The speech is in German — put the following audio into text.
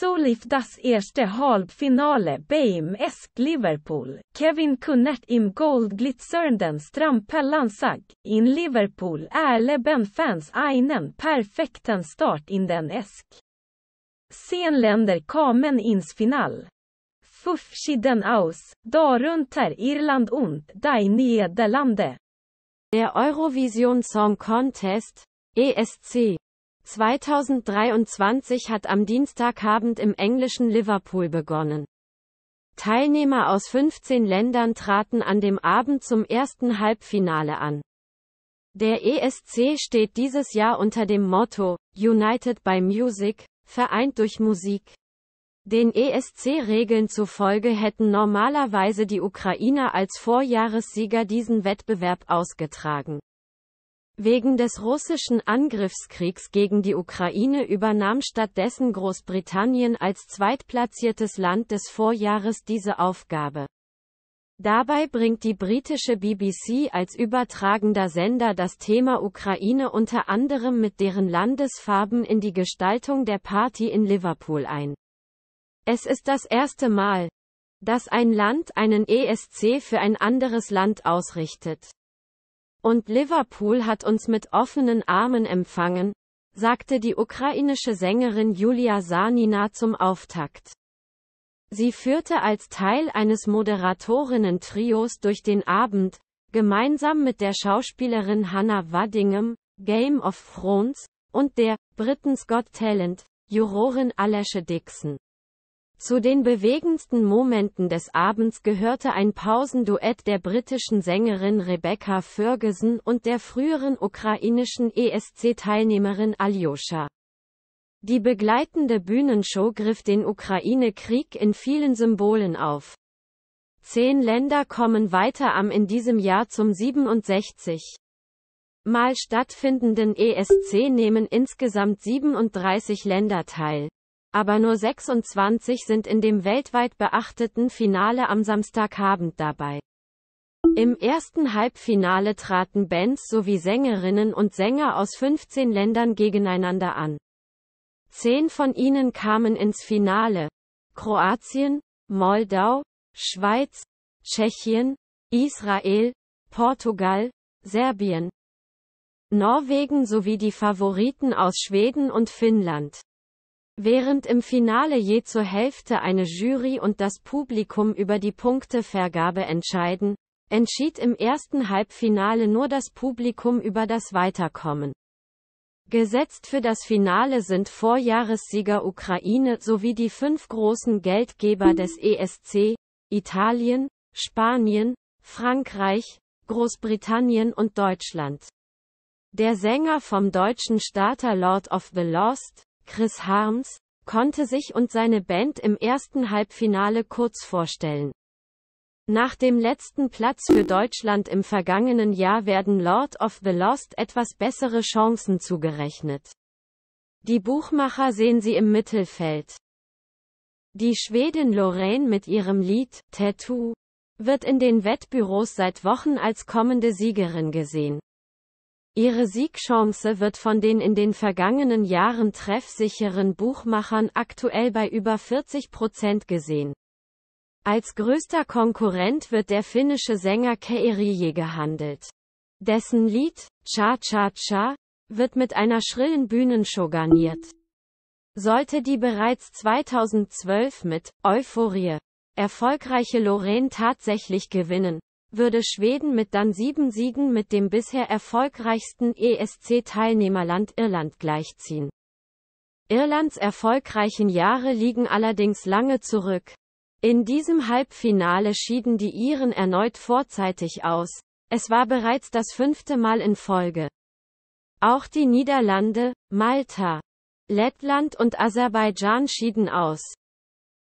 So das erste Halbfinale beim Esk Liverpool, Kevin Kunnert im Goldglitzernden Strampellansack, in Liverpool erleben fans einen perfekten start in den Esk. Senländer kamen ins Final. Fuffschieden aus, darunter Irland und die Niederlande. Der Eurovision Song Contest, ESC 2023 hat am Dienstagabend im englischen Liverpool begonnen. Teilnehmer aus 15 Ländern traten an dem Abend zum ersten Halbfinale an. Der ESC steht dieses Jahr unter dem Motto United by Music, vereint durch Musik. Den ESC-Regeln zufolge hätten normalerweise die Ukrainer als Vorjahressieger diesen Wettbewerb ausgetragen. Wegen des russischen Angriffskriegs gegen die Ukraine übernahm stattdessen Großbritannien als zweitplatziertes Land des Vorjahres diese Aufgabe. Dabei bringt die britische BBC als übertragender Sender das Thema Ukraine unter anderem mit deren Landesfarben in die Gestaltung der Party in Liverpool ein. Es ist das erste Mal, dass ein Land einen ESC für ein anderes Land ausrichtet. Und Liverpool hat uns mit offenen Armen empfangen, sagte die ukrainische Sängerin Julia Sanina zum Auftakt. Sie führte als Teil eines Moderatorinnen-Trios durch den Abend, gemeinsam mit der Schauspielerin Hannah Waddingham, Game of Thrones, und der Britain's Got Talent, Jurorin Alessia Dixon. Zu den bewegendsten Momenten des Abends gehörte ein Pausenduett der britischen Sängerin Rebecca Ferguson und der früheren ukrainischen ESC-Teilnehmerin Alyosha. Die begleitende Bühnenshow griff den Ukraine-Krieg in vielen Symbolen auf. Zehn Länder kommen weiter am in diesem Jahr zum 67. Mal stattfindenden ESC nehmen insgesamt 37 Länder teil aber nur 26 sind in dem weltweit beachteten Finale am Samstagabend dabei. Im ersten Halbfinale traten Bands sowie Sängerinnen und Sänger aus 15 Ländern gegeneinander an. Zehn von ihnen kamen ins Finale. Kroatien, Moldau, Schweiz, Tschechien, Israel, Portugal, Serbien, Norwegen sowie die Favoriten aus Schweden und Finnland. Während im Finale je zur Hälfte eine Jury und das Publikum über die Punktevergabe entscheiden, entschied im ersten Halbfinale nur das Publikum über das Weiterkommen. Gesetzt für das Finale sind Vorjahressieger Ukraine sowie die fünf großen Geldgeber des ESC, Italien, Spanien, Frankreich, Großbritannien und Deutschland. Der Sänger vom deutschen Starter Lord of the Lost, Chris Harms, konnte sich und seine Band im ersten Halbfinale kurz vorstellen. Nach dem letzten Platz für Deutschland im vergangenen Jahr werden Lord of the Lost etwas bessere Chancen zugerechnet. Die Buchmacher sehen sie im Mittelfeld. Die Schwedin Lorraine mit ihrem Lied Tattoo wird in den Wettbüros seit Wochen als kommende Siegerin gesehen. Ihre Siegchance wird von den in den vergangenen Jahren treffsicheren Buchmachern aktuell bei über 40 Prozent gesehen. Als größter Konkurrent wird der finnische Sänger Keiriye gehandelt. Dessen Lied, Cha Cha Cha, wird mit einer schrillen Bühnenshow garniert. Sollte die bereits 2012 mit Euphorie erfolgreiche Lorraine tatsächlich gewinnen, würde Schweden mit dann sieben Siegen mit dem bisher erfolgreichsten ESC-Teilnehmerland Irland gleichziehen. Irlands erfolgreichen Jahre liegen allerdings lange zurück. In diesem Halbfinale schieden die Iren erneut vorzeitig aus. Es war bereits das fünfte Mal in Folge. Auch die Niederlande, Malta, Lettland und Aserbaidschan schieden aus.